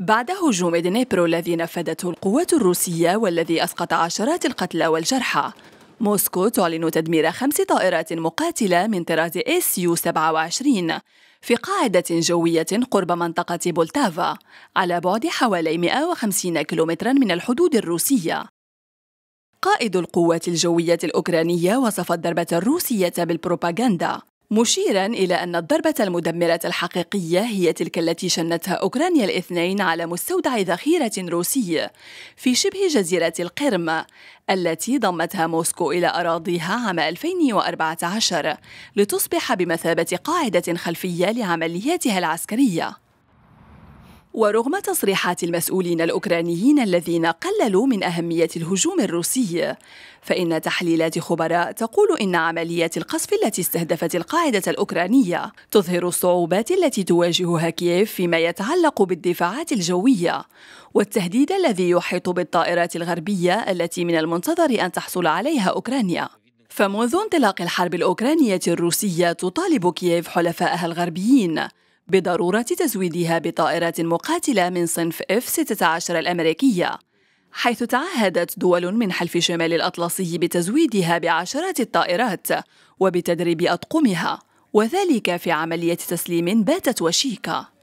بعد هجوم دنيبرو الذي نفذته القوات الروسية والذي أسقط عشرات القتلى والجرحى موسكو تعلن تدمير خمس طائرات مقاتلة من طراز اس يو 27 في قاعدة جوية قرب منطقة بولتافا على بعد حوالي 150 كيلومترا من الحدود الروسية قائد القوات الجوية الأوكرانية وصف الضربة الروسية بالبروباغندا مشيرا إلى أن الضربة المدمرة الحقيقية هي تلك التي شنتها أوكرانيا الاثنين على مستودع ذخيرة روسي في شبه جزيرة القرم التي ضمتها موسكو إلى أراضيها عام 2014 لتصبح بمثابة قاعدة خلفية لعملياتها العسكرية ورغم تصريحات المسؤولين الاوكرانيين الذين قللوا من اهميه الهجوم الروسي فان تحليلات خبراء تقول ان عمليات القصف التي استهدفت القاعده الاوكرانيه تظهر الصعوبات التي تواجهها كييف فيما يتعلق بالدفاعات الجويه والتهديد الذي يحيط بالطائرات الغربيه التي من المنتظر ان تحصل عليها اوكرانيا فمنذ انطلاق الحرب الاوكرانيه الروسيه تطالب كييف حلفائها الغربيين بضرورة تزويدها بطائرات مقاتلة من صنف F-16 الأمريكية حيث تعهدت دول من حلف شمال الأطلسي بتزويدها بعشرات الطائرات وبتدريب أطقمها وذلك في عملية تسليم باتت وشيكة